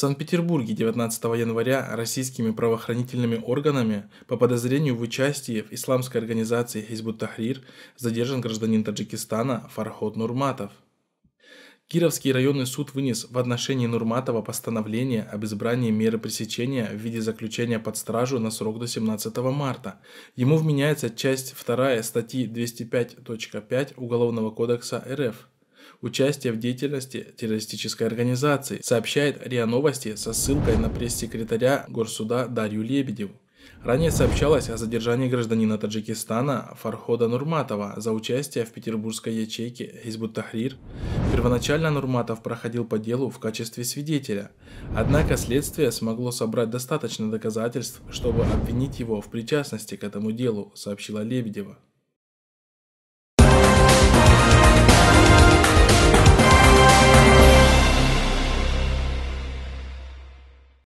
Санкт-Петербурге 19 января российскими правоохранительными органами по подозрению в участии в исламской организации Хизбут-Тахрир задержан гражданин Таджикистана Фарход Нурматов. Кировский районный суд вынес в отношении Нурматова постановление об избрании меры пресечения в виде заключения под стражу на срок до 17 марта. Ему вменяется часть 2 статьи 205.5 Уголовного кодекса РФ – участие в деятельности террористической организации, сообщает РИА Новости со ссылкой на пресс-секретаря Горсуда Дарью Лебедеву. Ранее сообщалось о задержании гражданина Таджикистана Фархода Нурматова за участие в петербургской ячейке Хизбут Тахрир. Первоначально Нурматов проходил по делу в качестве свидетеля, однако следствие смогло собрать достаточно доказательств, чтобы обвинить его в причастности к этому делу, сообщила Лебедева.